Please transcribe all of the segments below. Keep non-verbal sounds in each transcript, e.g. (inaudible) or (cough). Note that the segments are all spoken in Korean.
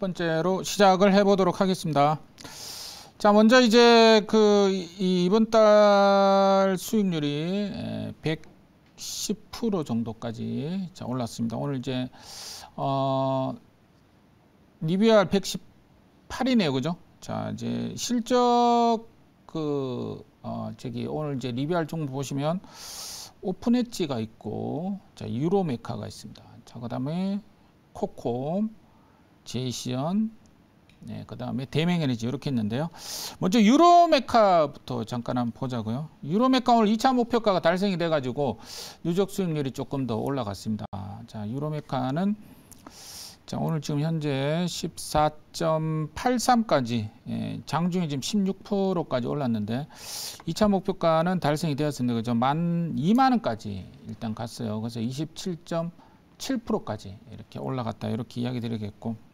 번째로 시작을 해보도록 하겠습니다. 자, 먼저 이제 그 이번 달 수익률이 110% 정도까지 자, 올랐습니다. 오늘 이제 어 리뷰알 118이네요, 그죠? 자, 이제 실적 그 어, 저기 오늘 이제 리뷰알 정목 보시면 오픈엣지가 있고 자 유로메카가 있습니다. 자 그다음에 코콤 제이시언, 네, 그 다음에 대맹에너지 이렇게 있는데요 먼저 유로메카부터 잠깐 한번 보자고요. 유로메카 오늘 2차 목표가가 달성이 돼가지고 누적 수익률이 조금 더 올라갔습니다. 자, 유로메카는 자, 오늘 지금 현재 14.83까지 예, 장중에 지금 16%까지 올랐는데 2차 목표가는 달성이 되었습니다. 그죠? 만 2만 원까지 일단 갔어요. 그래서 27.7%까지 이렇게 올라갔다 이렇게 이야기 드리겠고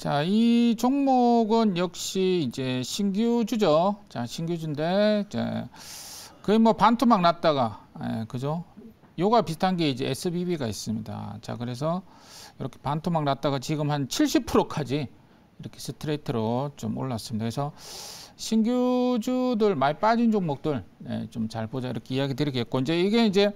자, 이 종목은 역시 이제 신규주죠. 자, 신규주인데, 자, 거의 뭐 반토막 났다가, 예, 그죠? 요가 비슷한 게 이제 SBB가 있습니다. 자, 그래서 이렇게 반토막 났다가 지금 한 70%까지 이렇게 스트레이트로 좀 올랐습니다. 그래서 신규주들 많이 빠진 종목들 예, 좀잘 보자 이렇게 이야기 드리겠고 이제 이게 이제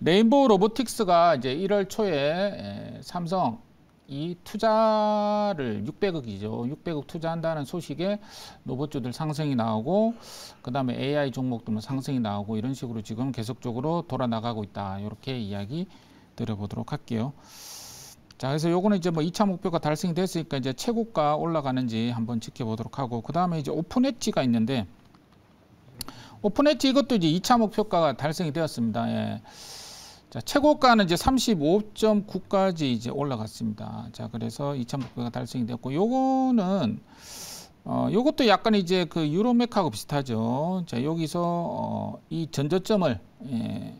레인보우 로보틱스가 이제 1월 초에 예, 삼성 이 투자를 600억이죠. 600억 투자한다는 소식에 로봇주들 상승이 나오고 그다음에 AI 종목들은 상승이 나오고 이런 식으로 지금 계속적으로 돌아 나가고 있다. 이렇게 이야기 드려보도록 할게요. 자, 그래서 요거는 이제 뭐 2차 목표가 달성이 됐으니까 이제 최고가 올라가는지 한번 지켜보도록 하고 그다음에 이제 오픈 엣지가 있는데 오픈 엣지 이것도 이제 2차 목표가가 달성이 되었습니다. 예. 자, 최고가는 이제 35.9까지 이제 올라갔습니다. 자, 그래서 2,000목표가 달성이 됐고, 요거는, 어, 요것도 약간 이제 그 유로맥하고 비슷하죠. 자, 여기서, 어, 이 전저점을, 예,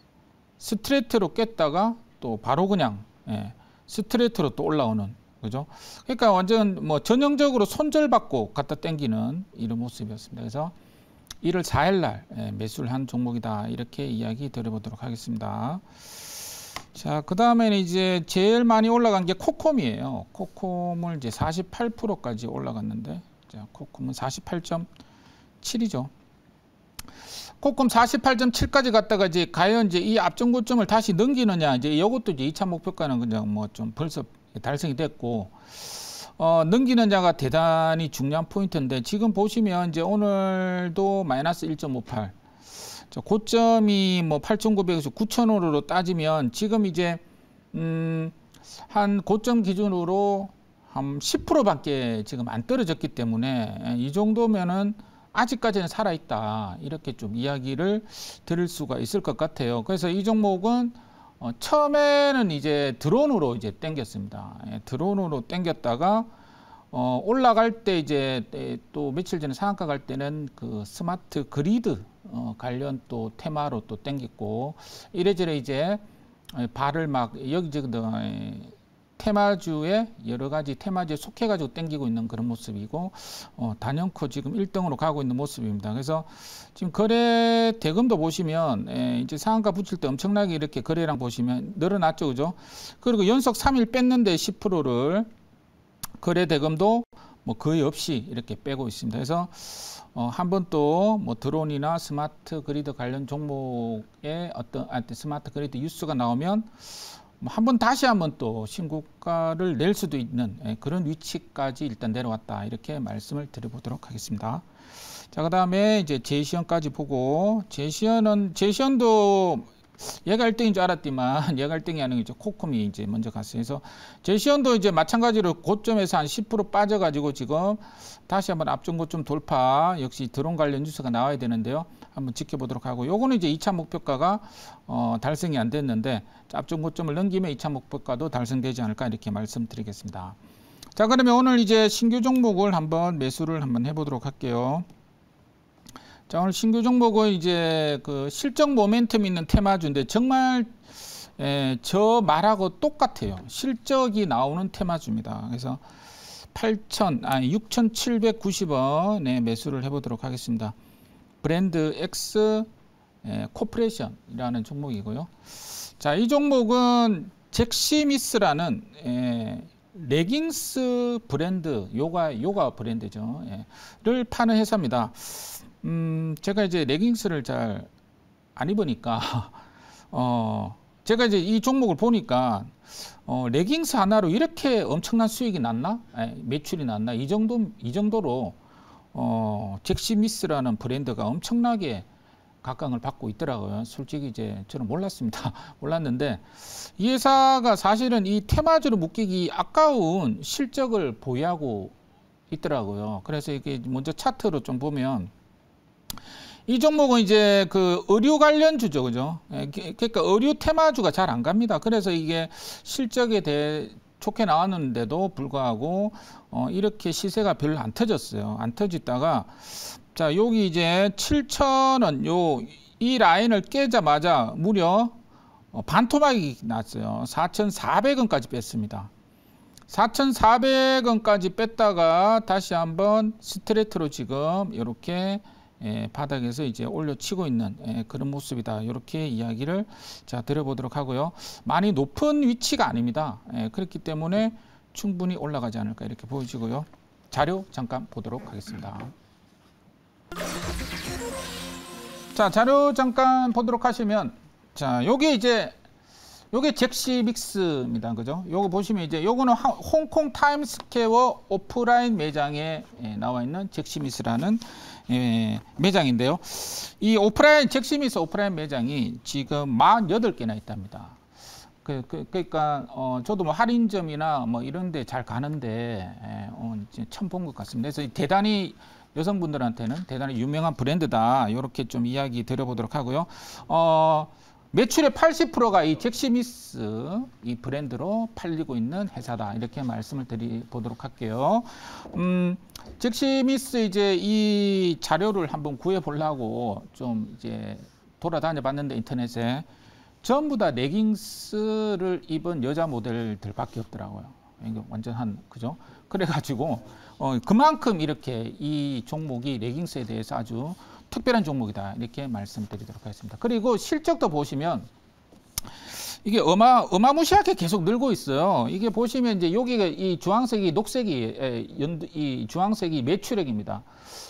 스트레이트로 깼다가 또 바로 그냥, 예, 스트레이트로 또 올라오는, 그죠? 그러니까 완전 뭐 전형적으로 손절받고 갖다 땡기는 이런 모습이었습니다. 그래서 1월 4일 날 예, 매수를 한 종목이다. 이렇게 이야기 드려보도록 하겠습니다. 자, 그 다음에는 이제 제일 많이 올라간 게 코콤이에요. 코콤을 이제 48%까지 올라갔는데, 자, 코콤은 48.7이죠. 코콤 48.7까지 갔다가 이제 과연 이제 이 앞전 고점을 다시 넘기느냐, 이제 이것도 이제 2차 목표가는 그냥 뭐 좀 벌써 달성이 됐고, 어, 넘기느냐가 대단히 중요한 포인트인데, 지금 보시면 이제 오늘도 마이너스 1.58, 자, 고점이 뭐 8,900에서 9,000으로 따지면 지금 이제 음, 한 고점 기준으로 한 10%밖에 지금 안 떨어졌기 때문에 이 정도면은 아직까지는 살아있다 이렇게 좀 이야기를 들을 수가 있을 것 같아요. 그래서 이 종목은 어, 처음에는 이제 드론으로 이제 땡겼습니다. 예, 드론으로 땡겼다가 어, 올라갈 때 이제 네, 또 며칠 전에 상한가 갈 때는 그 스마트 그리드 어, 관련 또 테마로 또 땡겼고 이래저래 이제 어, 발을 막 여기저기 어, 테마주에 여러 가지 테마주에 속해가지고 땡기고 있는 그런 모습이고 어, 단연코 지금 1등으로 가고 있는 모습입니다. 그래서 지금 거래 대금도 보시면 에, 예, 이제 상한가 붙일 때 엄청나게 이렇게 거래량 보시면 늘어났죠, 그죠? 그리고 연속 3일 뺐는데 10%를 거래 대금도 뭐 거의 없이 이렇게 빼고 있습니다. 그래서 어, 한 번 또 뭐 드론이나 스마트 그리드 관련 종목에 어떤 아, 스마트 그리드 뉴스가 나오면 뭐 한번 다시 한 번 또 신고가를 낼 수도 있는 예, 그런 위치까지 일단 내려왔다 이렇게 말씀을 드려보도록 하겠습니다. 자, 그 다음에 이제 제시언까지 보고 제시언은 제시언도 얘갈 1등인 줄 알았지만 얘갈등이 (laughs) 아닌 이제 코콤이 이제 먼저 갔어요. 그래서 제시언도 이제 마찬가지로 고점에서 한 10% 빠져가지고 지금 다시 한번 앞전 고점 돌파 역시 드론 관련 뉴스가 나와야 되는데요. 한번 지켜보도록 하고 요거는 이제 2차 목표가가 어, 달성이 안 됐는데 앞전 고점을 넘기면 2차 목표가도 달성되지 않을까 이렇게 말씀드리겠습니다. 자 그러면 오늘 이제 신규 종목을 한번 매수를 한번 해보도록 할게요. 자, 오늘 신규 종목은 이제 그 실적 모멘텀 있는 테마주인데 정말 예, 저 말하고 똑같아요. 실적이 나오는 테마주입니다. 그래서 8 0 0 0 아니 6,790원에 매수를 해보도록 하겠습니다. 브랜드 X 예, 코퍼레이션이라는 종목이고요. 자, 이 종목은 잭시미스라는 예, 레깅스 브랜드, 요가 요가 브랜드죠. 예,를 파는 회사입니다. 음, 제가 이제 레깅스를 잘 안 입으니까, (laughs) 어, 제가 이제 이 종목을 보니까, 어, 레깅스 하나로 이렇게 엄청난 수익이 났나? 아니, 매출이 났나? 이 정도, 이 정도로, 어, 잭시미스라는 브랜드가 엄청나게 각광을 받고 있더라고요. 솔직히 이제 저는 몰랐습니다. (laughs) 몰랐는데 이 회사가 사실은 이 테마주로 묶이기 아까운 실적을 보유하고 있더라고요. 그래서 이게 먼저 차트로 좀 보면 이 종목은 이제 그의류 관련 주죠, 그죠? 예, 그, 그러니까 의류 테마주가 잘 안 갑니다. 그래서 이게 실적에 대해 좋게 나왔는데도 불구하고 어, 이렇게 시세가 별로 안 터졌어요. 안 터지다가 자 여기 이제 7천원 요 이 라인을 깨자마자 무려 어, 반토막이 났어요. 4,400원까지 뺐습니다. 4,400원까지 뺐다가 다시 한번 스트레이트로 지금 이렇게 예, 바닥에서 이제 올려치고 있는 예, 그런 모습이다. 이렇게 이야기를 자 드려보도록 하고요. 많이 높은 위치가 아닙니다. 예, 그렇기 때문에 충분히 올라가지 않을까 이렇게 보여지고요. 자료 잠깐 보도록 하겠습니다. 자 자료 잠깐 보도록 하시면 자 여기 이제 요게 잭시 믹스입니다. 그죠? 요거 보시면 이제 요거는 홍콩 타임스퀘어 오프라인 매장에 예, 나와 있는 잭시 믹스라는 예, 매장인데요. 이 오프라인 잭시미스 오프라인 매장이 지금 48개나 있답니다. 그, 그, 그러니까 어, 저도 뭐 할인점이나 뭐 이런 데 잘 가는데 예, 어, 처음 본 것 같습니다. 그래서 대단히 여성분들한테는 대단히 유명한 브랜드다. 이렇게 좀 이야기 드려보도록 하고요. 어, 매출의 80%가 이 잭시미스 이 브랜드로 팔리고 있는 회사다 이렇게 말씀을 드리 보도록 할게요. 음, 잭시미스 이제 이 자료를 한번 구해 보려고 좀 이제 돌아다녀 봤는데 인터넷에 전부 다 레깅스를 입은 여자 모델들밖에 없더라고요. 완전 한 그죠? 그래가지고 어, 그만큼 이렇게 이 종목이 레깅스에 대해서 아주 특별한 종목이다 이렇게 말씀드리도록 하겠습니다. 그리고 실적도 보시면 이게 어마 어마무시하게 계속 늘고 있어요. 이게 보시면 이제 여기가 이 주황색이 녹색이 연, 이 주황색이 매출액입니다.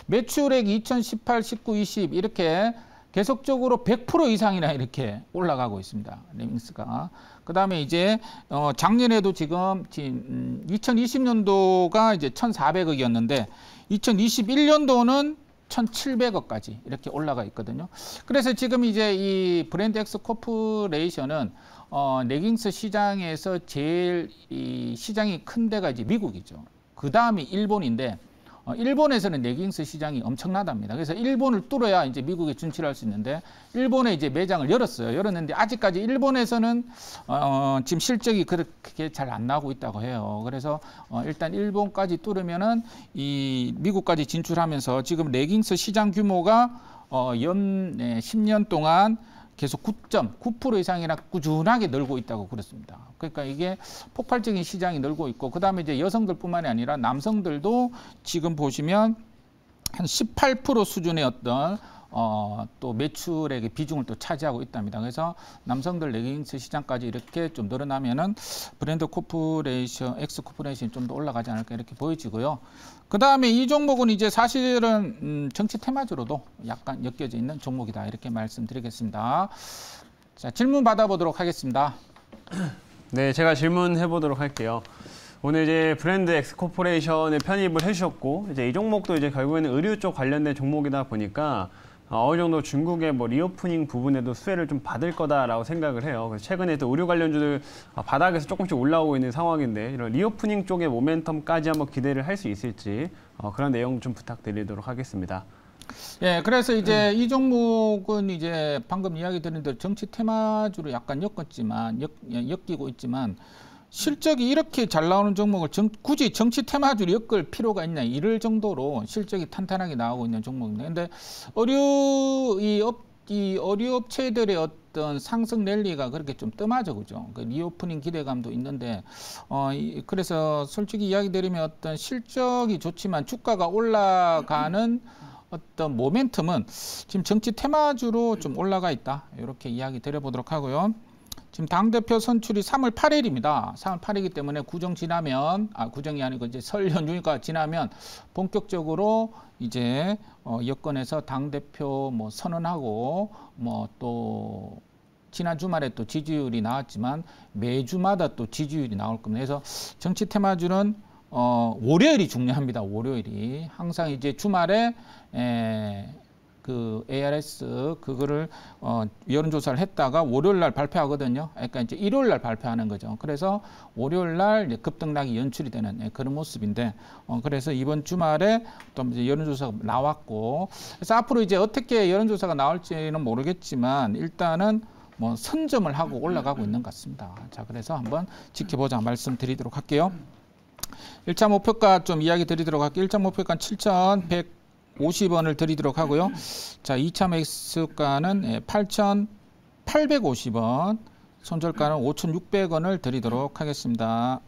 매출액 2018, 19, 20 이렇게 계속적으로 100% 이상이나 이렇게 올라가고 있습니다. 레밍스가. 그 다음에 이제, 어, 작년에도 지금, 지금 2020년도가 음, 이제 1,400억이었는데, 2021년도는 1,700억까지 이렇게 올라가 있거든요. 그래서 지금 이제 이 브랜드 엑스 코퍼레이션은 어, 레깅스 시장에서 제일 이 시장이 큰 데가 이제 미국이죠. 그 다음이 일본인데 어, 일본에서는 레깅스 시장이 엄청나답니다. 그래서 일본을 뚫어야 이제 미국에 진출할 수 있는데 일본에 이제 매장을 열었어요. 열었는데 아직까지 일본에서는 어, 지금 실적이 그렇게 잘 안나고 있다고 해요. 그래서 어, 일단 일본까지 뚫으면은 이 미국까지 진출하면서 지금 레깅스 시장 규모가 어, 연 네, 10년 동안 계속 9.9% 이상이나 꾸준하게 늘고 있다고 그랬습니다. 그러니까 이게 폭발적인 시장이 늘고 있고 그다음에 이제 여성들뿐만이 아니라 남성들도 지금 보시면 한 18% 수준의 어떤 어, 또 매출액의 비중을 또 차지하고 있답니다. 그래서 남성들 레깅스 시장까지 이렇게 좀 늘어나면은 브랜드 코퍼레이션, 엑스 코퍼레이션 좀 더 올라가지 않을까 이렇게 보여지고요. 그 다음에 이 종목은 이제 사실은 음, 정치 테마주로도 약간 엮여져 있는 종목이다 이렇게 말씀드리겠습니다. 자 질문 받아보도록 하겠습니다. (clears throat) 네, 제가 질문해 보도록 할게요. 오늘 이제 브랜드 엑스코퍼레이션에 편입을 해주셨고 이제 이 종목도 이제 결국에는 의류 쪽 관련된 종목이다 보니까 어, 어느 정도 중국의 뭐 리오프닝 부분에도 수혜를 좀 받을 거다라고 생각을 해요. 그래서 최근에 또 의료 관련주들 아, 바닥에서 조금씩 올라오고 있는 상황인데 이런 리오프닝 쪽의 모멘텀까지 한번 기대를 할 수 있을지 어, 그런 내용 좀 부탁드리도록 하겠습니다. 예, 그래서 이제 음. 이 종목은 이제 방금 이야기 드린 대로 정치 테마주로 약간 엮었지만 엮, 예, 엮이고 있지만 실적이 이렇게 잘 나오는 종목을 정, 굳이 정치 테마주를 엮을 필요가 있냐 이럴 정도로 실적이 탄탄하게 나오고 있는 종목인데 근데 어류 이, 업, 이 어류 업체들의 어떤 상승 랠리가 그렇게 좀 뜸하죠 그죠 그 리오프닝 기대감도 있는데 어 이, 그래서 솔직히 이야기 드리면 어떤 실적이 좋지만 주가가 올라가는 어떤 모멘텀은 지금 정치 테마주로 좀 올라가 있다 이렇게 이야기 드려보도록 하고요. 지금 당대표 선출이 3월 8일입니다. 3월 8일이기 때문에 구정 지나면, 아, 구정이 아니고 이제 설 연휴가 그러니까 지나면 본격적으로 이제 어, 여권에서 당대표 뭐 선언하고 뭐 또 지난 주말에 또 지지율이 나왔지만 매주마다 또 지지율이 나올 겁니다. 그래서 정치 테마주는 어, 월요일이 중요합니다. 월요일이. 항상 이제 주말에 에, 그 ARS 그거를 어, 여론조사를 했다가 월요일 날 발표하거든요. 그러니까 이제 일요일 날 발표하는 거죠. 그래서 월요일 날 급등락이 연출이 되는 예, 그런 모습인데 어, 그래서 이번 주말에 또 이제 여론조사가 나왔고 그래서 앞으로 이제 어떻게 여론조사가 나올지는 모르겠지만 일단은 뭐 선점을 하고 올라가고 있는 것 같습니다. 자 그래서 한번 지켜보자 말씀드리도록 할게요. 1차 목표가 좀 이야기 드리도록 할게요. 1차 목표가 7,100 5 0원을 드리도록 하고요. 자, 2차 매수가는 8,850원, 손절가는 5,600원을 드리도록 하겠습니다.